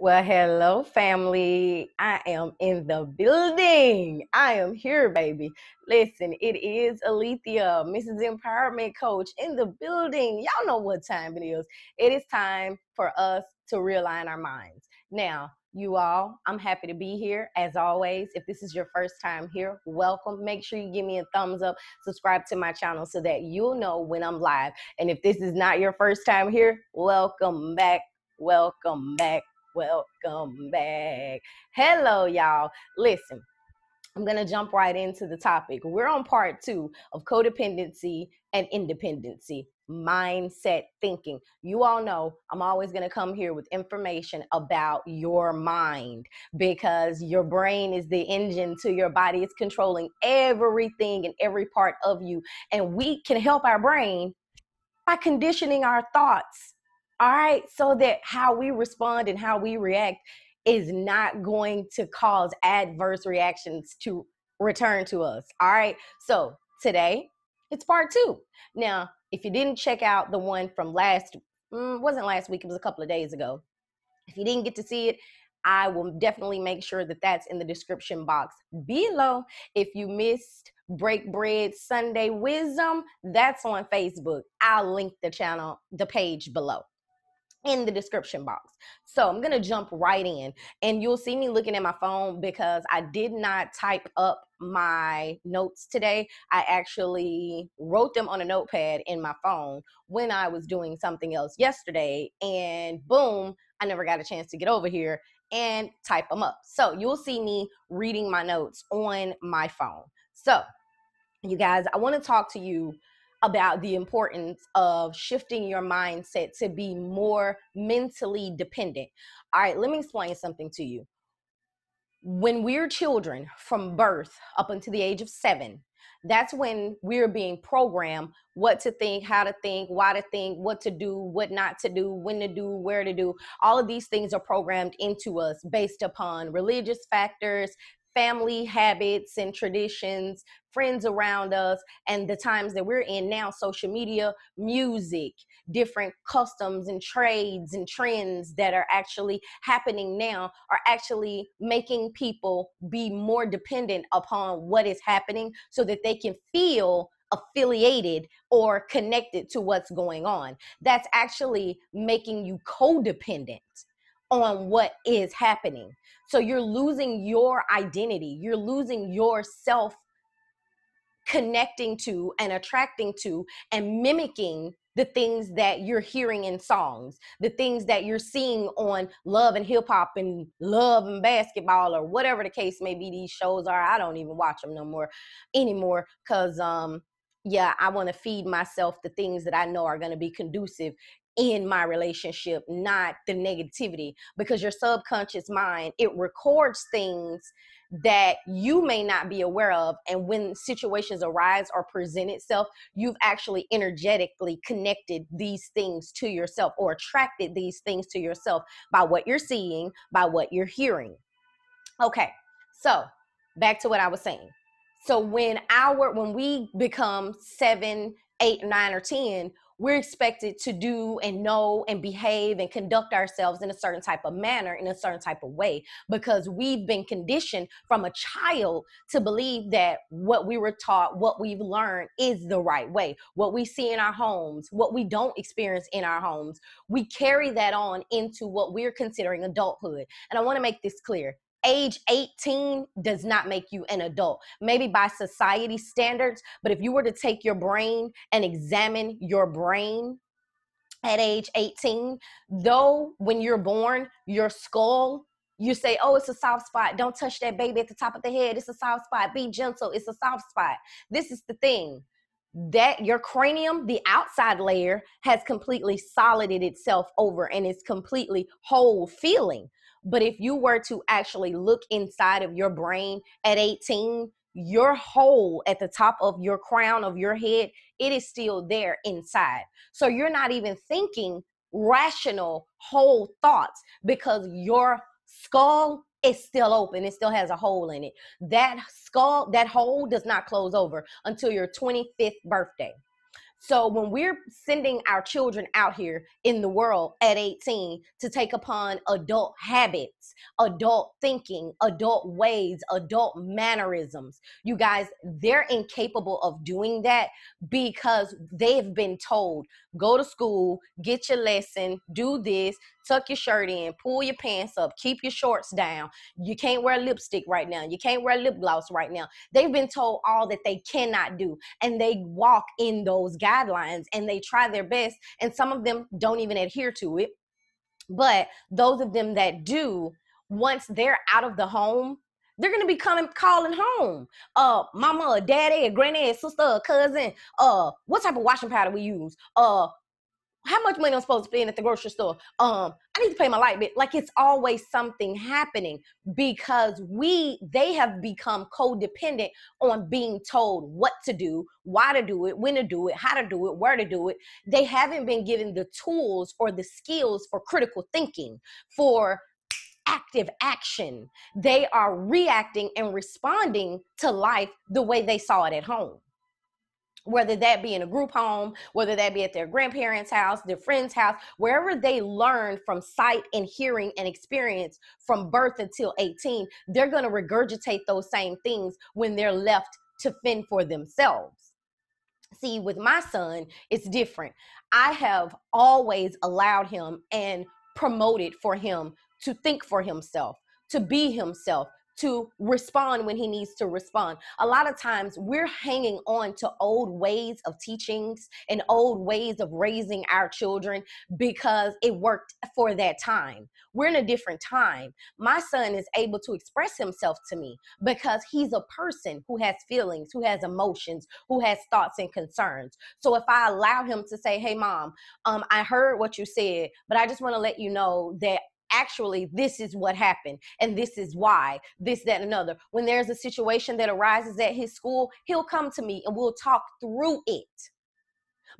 Well, hello, family. I am in the building. I am here, baby. Listen, it is Alethea, Mrs. Empowerment Coach, in the building. Y'all know what time it is. It is time for us to realign our minds. Now, you all, I'm happy to be here. As always, if this is your first time here, welcome. Make sure you give me a thumbs up, subscribe to my channel so that you'll know when I'm live. And if this is not your first time here, welcome back welcome back, Welcome back. Hello, y'all. Listen, I'm going to jump right into the topic. We're on part two of codependency and independency mindset thinking. You all know I'm always going to come here with information about your mind because your brain is the engine to your body. It's controlling everything and every part of you. And we can help our brain by conditioning our thoughts all right so that how we respond and how we react is not going to cause adverse reactions to return to us all right so today it's part two now if you didn't check out the one from last mm, wasn't last week it was a couple of days ago if you didn't get to see it i will definitely make sure that that's in the description box below if you missed break bread sunday wisdom that's on facebook i'll link the channel the page below in the description box. So I'm gonna jump right in, and you'll see me looking at my phone because I did not type up my notes today. I actually wrote them on a notepad in my phone when I was doing something else yesterday, and boom, I never got a chance to get over here and type them up. So you'll see me reading my notes on my phone. So, you guys, I wanna talk to you about the importance of shifting your mindset to be more mentally dependent. All right, let me explain something to you. When we're children from birth up until the age of seven, that's when we're being programmed what to think, how to think, why to think, what to do, what not to do, when to do, where to do. All of these things are programmed into us based upon religious factors, family habits and traditions, friends around us, and the times that we're in now social media, music, different customs and trades and trends that are actually happening now are actually making people be more dependent upon what is happening so that they can feel affiliated or connected to what's going on. That's actually making you codependent on what is happening. So you're losing your identity, you're losing yourself connecting to and attracting to and mimicking the things that you're hearing in songs, the things that you're seeing on love and hip hop and love and basketball or whatever the case may be these shows are. I don't even watch them no more anymore cuz um yeah, I want to feed myself the things that I know are going to be conducive in my relationship, not the negativity, because your subconscious mind, it records things that you may not be aware of. And when situations arise or present itself, you've actually energetically connected these things to yourself or attracted these things to yourself by what you're seeing, by what you're hearing. Okay, so back to what I was saying. So when our when we become seven, eight, nine, or ten, we're expected to do and know and behave and conduct ourselves in a certain type of manner in a certain type of way because we've been conditioned from a child to believe that what we were taught what we've learned is the right way what we see in our homes what we don't experience in our homes we carry that on into what we're considering adulthood and i want to make this clear age 18 does not make you an adult, maybe by society standards, but if you were to take your brain and examine your brain at age 18, though when you're born, your skull you say, oh, it's a soft spot. Don't touch that baby at the top of the head. It's a soft spot. Be gentle. It's a soft spot. This is the thing that your cranium, the outside layer, has completely solided itself over and it's completely whole feeling. But if you were to actually look inside of your brain at 18, your hole at the top of your crown of your head, it is still there inside. So you're not even thinking rational, whole thoughts because your skull is still open. It still has a hole in it. That skull, that hole does not close over until your 25th birthday. So when we're sending our children out here in the world at 18 to take upon adult habits, adult thinking, adult ways, adult mannerisms, you guys, they're incapable of doing that because they've been told go to school, get your lesson, do this, tuck your shirt in, pull your pants up, keep your shorts down. You can't wear lipstick right now. You can't wear lip gloss right now. They've been told all that they cannot do, and they walk in those guidelines and they try their best, and some of them don't even adhere to it. But those of them that do, once they're out of the home, they're gonna be coming calling home. Uh mama, daddy, granny, sister, cousin, uh, what type of washing powder we use? Uh, how much money I'm supposed to spend at the grocery store? Um, I need to pay my light bill. Like it's always something happening because we they have become codependent on being told what to do, why to do it, when to do it, how to do it, where to do it. They haven't been given the tools or the skills for critical thinking, for active action. They are reacting and responding to life the way they saw it at home whether that be in a group home, whether that be at their grandparents' house, their friend's house, wherever they learn from sight and hearing and experience from birth until 18, they're going to regurgitate those same things when they're left to fend for themselves. See, with my son, it's different. I have always allowed him and promoted for him to think for himself, to be himself, to respond when he needs to respond. A lot of times we're hanging on to old ways of teachings and old ways of raising our children because it worked for that time. We're in a different time. My son is able to express himself to me because he's a person who has feelings, who has emotions, who has thoughts and concerns. So if I allow him to say, "Hey mom, um, I heard what you said, but I just want to let you know that actually this is what happened and this is why this that and another when there's a situation that arises at his school he'll come to me and we'll talk through it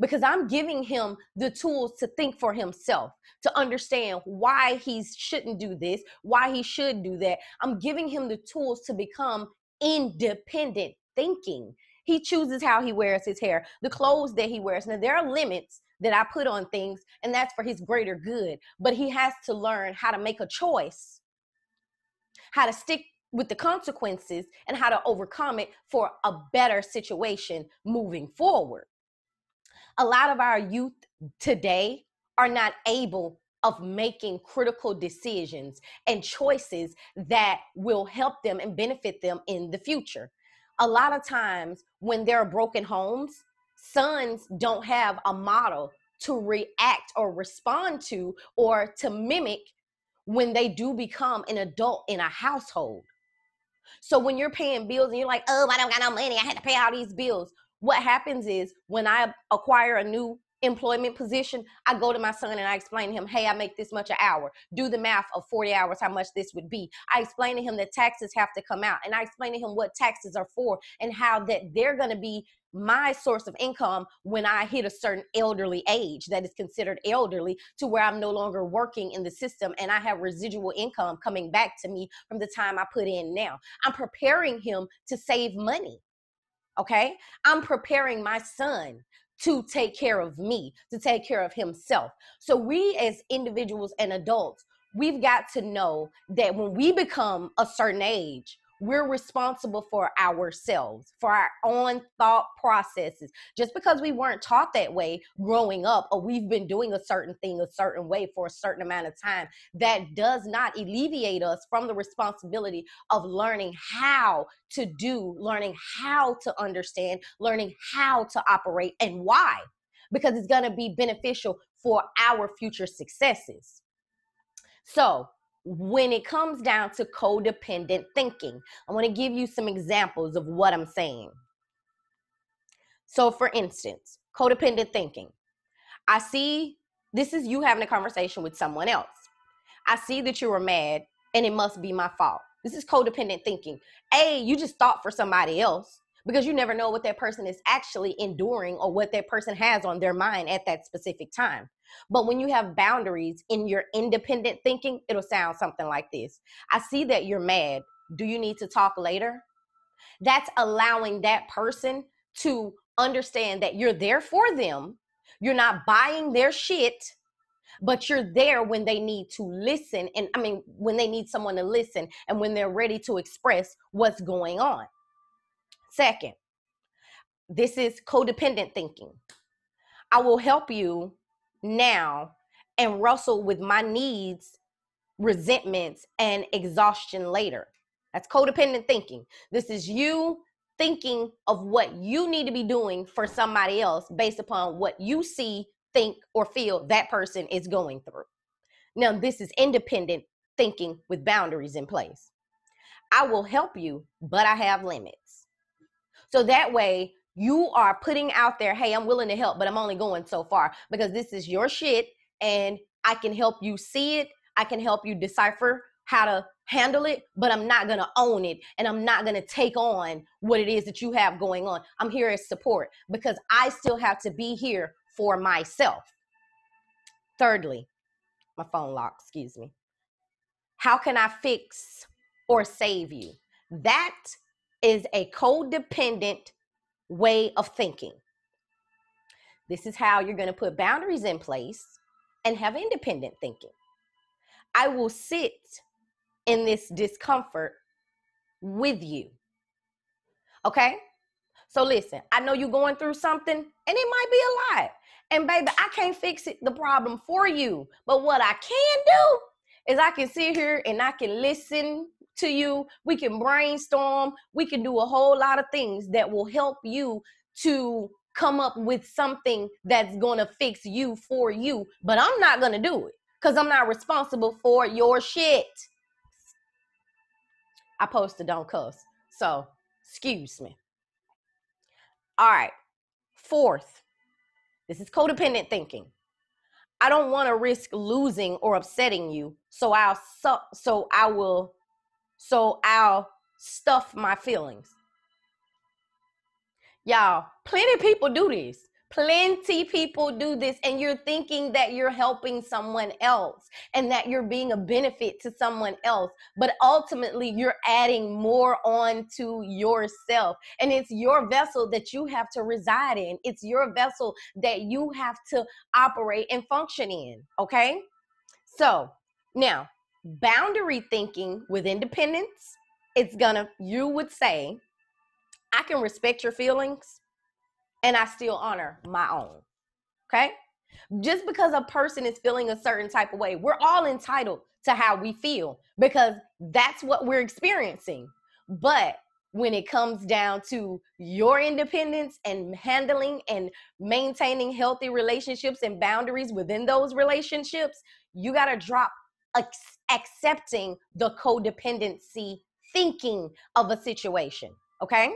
because I'm giving him the tools to think for himself, to understand why he shouldn't do this, why he should do that. I'm giving him the tools to become independent thinking. He chooses how he wears his hair, the clothes that he wears. Now, there are limits that I put on things, and that's for his greater good. But he has to learn how to make a choice, how to stick with the consequences, and how to overcome it for a better situation moving forward. A lot of our youth today are not able of making critical decisions and choices that will help them and benefit them in the future. A lot of times when there are broken homes, sons don't have a model to react or respond to or to mimic when they do become an adult in a household. So when you're paying bills and you're like, oh, I don't got no money, I had to pay all these bills. What happens is when I acquire a new employment position, I go to my son and I explain to him, hey, I make this much an hour. Do the math of 40 hours, how much this would be. I explain to him that taxes have to come out. And I explain to him what taxes are for and how that they're going to be my source of income when I hit a certain elderly age that is considered elderly to where I'm no longer working in the system and I have residual income coming back to me from the time I put in now. I'm preparing him to save money. Okay? I'm preparing my son to take care of me, to take care of himself. So we as individuals and adults, we've got to know that when we become a certain age, we're responsible for ourselves, for our own thought processes. Just because we weren't taught that way growing up, or we've been doing a certain thing a certain way for a certain amount of time, that does not alleviate us from the responsibility of learning how to do, learning how to understand, learning how to operate, and why. Because it's going to be beneficial for our future successes. So, when it comes down to codependent thinking. I want to give you some examples of what I'm saying. So, for instance, codependent thinking. I see this is you having a conversation with someone else. I see that you were mad and it must be my fault. This is codependent thinking. A, you just thought for somebody else because you never know what that person is actually enduring or what that person has on their mind at that specific time. But when you have boundaries in your independent thinking, it'll sound something like this I see that you're mad. Do you need to talk later? That's allowing that person to understand that you're there for them. You're not buying their shit, but you're there when they need to listen. And I mean, when they need someone to listen and when they're ready to express what's going on. Second, this is codependent thinking. I will help you now and wrestle with my needs, resentments, and exhaustion later. That's codependent thinking. This is you thinking of what you need to be doing for somebody else based upon what you see, think, or feel that person is going through. Now, this is independent thinking with boundaries in place. I will help you, but I have limits. So that way you are putting out there, hey, I'm willing to help, but I'm only going so far because this is your shit and I can help you see it. I can help you decipher how to handle it, but I'm not going to own it and I'm not going to take on what it is that you have going on. I'm here as support because I still have to be here for myself. Thirdly, my phone lock, excuse me. How can I fix or save you? That is a codependent way of thinking. This is how you're going to put boundaries in place and have independent thinking. I will sit in this discomfort with you. Okay? So listen, I know you're going through something and it might be a lot. And baby, I can't fix it, the problem for you. But what I can do is I can sit here and I can listen to you. We can brainstorm. We can do a whole lot of things that will help you to come up with something that's going to fix you for you. But I'm not going to do it because I'm not responsible for your shit. I posted don't cuss. So, excuse me. All right. Fourth, this is codependent thinking. I don't want to risk losing or upsetting you, so I'll so, so I will so I'll stuff my feelings. Y'all, plenty people do this. Plenty people do this, and you're thinking that you're helping someone else and that you're being a benefit to someone else, but ultimately you're adding more on to yourself. And it's your vessel that you have to reside in, it's your vessel that you have to operate and function in. Okay? So now boundary thinking with independence it's gonna you would say i can respect your feelings and i still honor my own okay just because a person is feeling a certain type of way we're all entitled to how we feel because that's what we're experiencing but when it comes down to your independence and handling and maintaining healthy relationships and boundaries within those relationships, you got to drop accepting the codependency thinking of a situation, okay?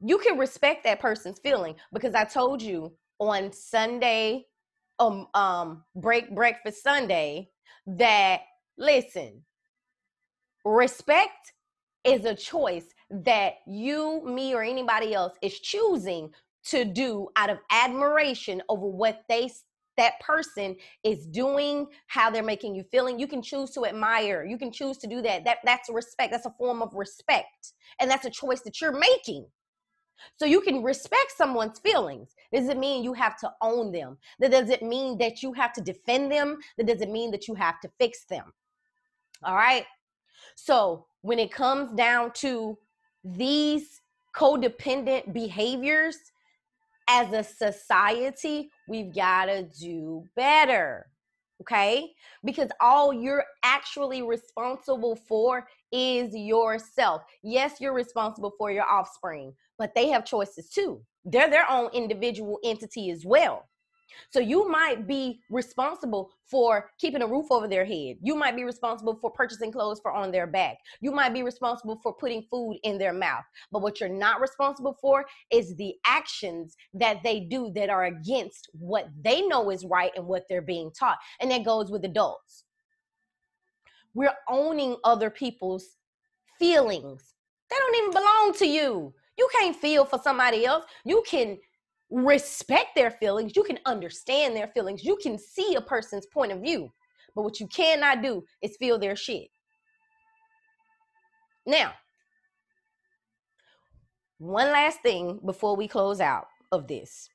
You can respect that person's feeling because I told you on Sunday um um break breakfast Sunday that listen, respect is a choice that you, me, or anybody else is choosing to do out of admiration over what they that person is doing, how they're making you feeling. You can choose to admire. You can choose to do that. That that's respect. That's a form of respect. And that's a choice that you're making. So you can respect someone's feelings. Does it mean you have to own them? That does it mean that you have to defend them? That does it mean that you have to fix them. All right. So when it comes down to these codependent behaviors, as a society, we've got to do better. Okay? Because all you're actually responsible for is yourself. Yes, you're responsible for your offspring, but they have choices too. They're their own individual entity as well. So you might be responsible for keeping a roof over their head. You might be responsible for purchasing clothes for on their back. You might be responsible for putting food in their mouth. But what you're not responsible for is the actions that they do that are against what they know is right and what they're being taught. And that goes with adults. We're owning other people's feelings. They don't even belong to you. You can't feel for somebody else. You can respect their feelings, you can understand their feelings, you can see a person's point of view. But what you cannot do is feel their shit. Now, one last thing before we close out of this.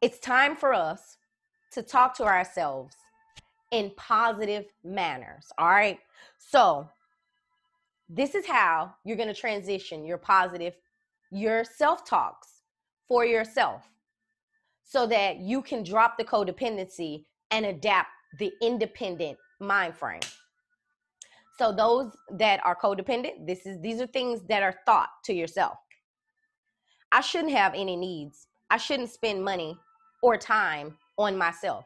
It's time for us to talk to ourselves in positive manners, all right? So, this is how you're going to transition your positive your self talks for yourself so that you can drop the codependency and adapt the independent mind frame. So those that are codependent, this is these are things that are thought to yourself. I shouldn't have any needs. I shouldn't spend money or time on myself.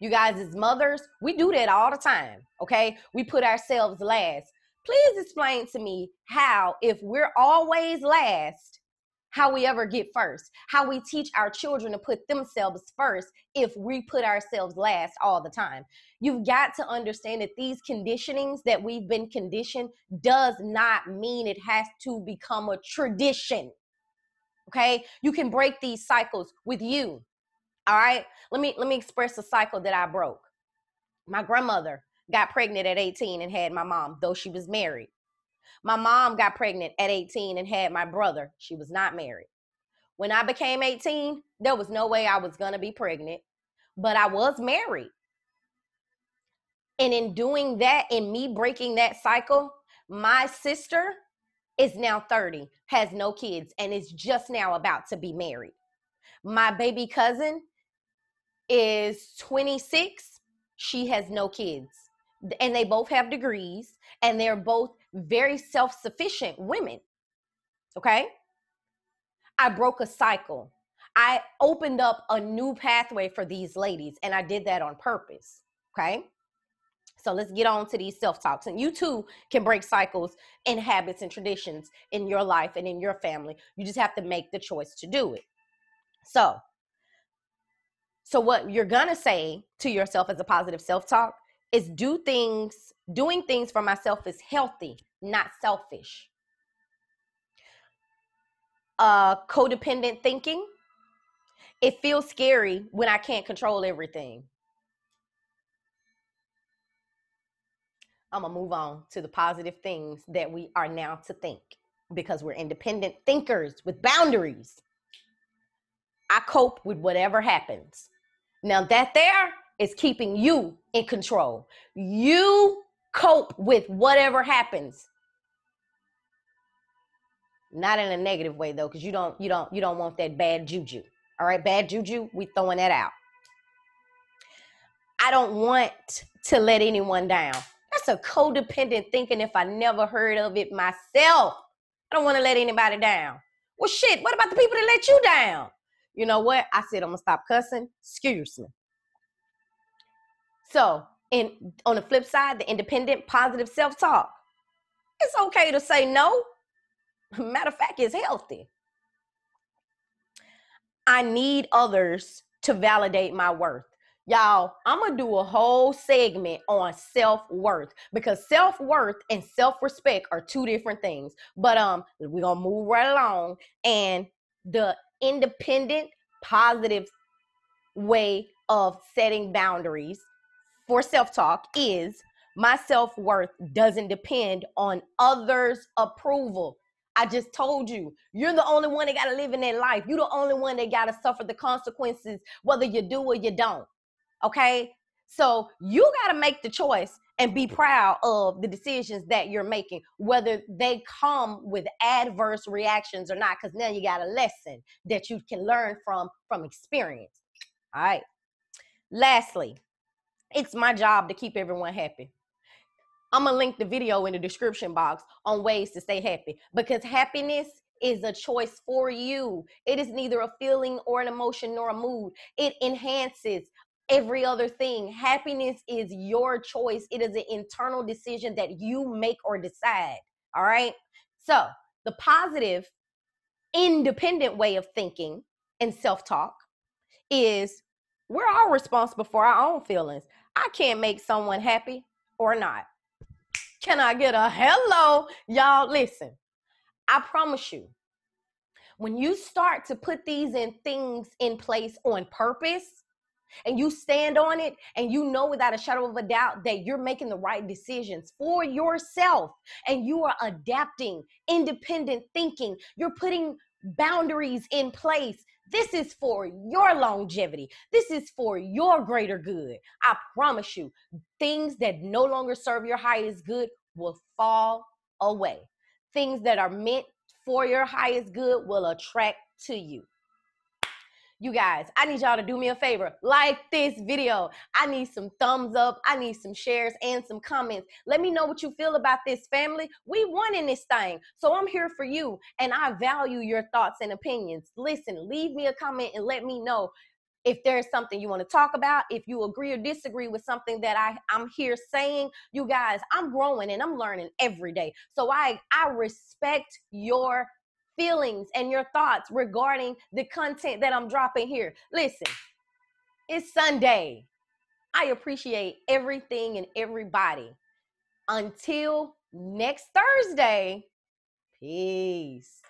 You guys as mothers, we do that all the time, okay? We put ourselves last. Please explain to me how if we're always last, how we ever get first, how we teach our children to put themselves first if we put ourselves last all the time. You've got to understand that these conditionings that we've been conditioned does not mean it has to become a tradition. Okay? You can break these cycles with you. All right? Let me let me express a cycle that I broke. My grandmother got pregnant at 18 and had my mom, though she was married. My mom got pregnant at 18 and had my brother. She was not married. When I became 18, there was no way I was going to be pregnant, but I was married. And in doing that, in me breaking that cycle, my sister is now 30, has no kids, and is just now about to be married. My baby cousin is 26. She has no kids. And they both have degrees, and they're both very self sufficient women. Okay. I broke a cycle. I opened up a new pathway for these ladies, and I did that on purpose. Okay. So let's get on to these self talks. And you too can break cycles and habits and traditions in your life and in your family. You just have to make the choice to do it. So, so what you're going to say to yourself as a positive self talk is do things, doing things for myself is healthy, not selfish. Uh, codependent thinking. It feels scary when I can't control everything. I'm gonna move on to the positive things that we are now to think because we're independent thinkers with boundaries. I cope with whatever happens. Now, that there is keeping you in control. You cope with whatever happens. Not in a negative way though, because you don't you don't you don't want that bad juju. All right, bad juju, we throwing that out. I don't want to let anyone down. That's a codependent thinking if I never heard of it myself. I don't want to let anybody down. Well, shit, what about the people that let you down? You know what? I said I'm gonna stop cussing. Excuse me. So, and on the flip side, the independent positive self talk. It's okay to say no. Matter of fact, it's healthy. I need others to validate my worth. Y'all, I'm gonna do a whole segment on self worth because self worth and self respect are two different things. But um, we're gonna move right along, and the independent, positive way of setting boundaries for self talk is my self worth doesn't depend on others' approval. I just told you, you're the only one that got to live in that life. You're the only one that got to suffer the consequences, whether you do or you don't. Okay? So you got to make the choice and be proud of the decisions that you're making, whether they come with adverse reactions or not, because now you got a lesson that you can learn from from experience. All right. Lastly, it's my job to keep everyone happy. I'm gonna link the video in the description box on ways to stay happy because happiness is a choice for you. It is neither a feeling or an emotion nor a mood. It enhances every other thing. Happiness is your choice, it is an internal decision that you make or decide. All right. So, the positive, independent way of thinking and self talk is we're all responsible for our own feelings. I can't make someone happy or not. Can I get a hello? Y'all, listen, I promise you, when you start to put these in things in place on purpose and you stand on it and you know without a shadow of a doubt that you're making the right decisions for yourself and you are adapting independent thinking, you're putting boundaries in place this is for your longevity. This is for your greater good. I promise you, things that no longer serve your highest good will fall away. Things that are meant for your highest good will attract to you. You guys, I need y'all to do me a favor. Like this video. I need some thumbs up. I need some shares and some comments. Let me know what you feel about this family. We won in this thing. So I'm here for you and I value your thoughts and opinions. Listen, leave me a comment and let me know if there's something you want to talk about, if you agree or disagree with something that I, I'm here saying, you guys, I'm growing and I'm learning every day. So I, I respect your feelings and your thoughts regarding the content that I'm dropping here. Listen, it's Sunday. I appreciate everything and everybody. Until next Thursday, peace.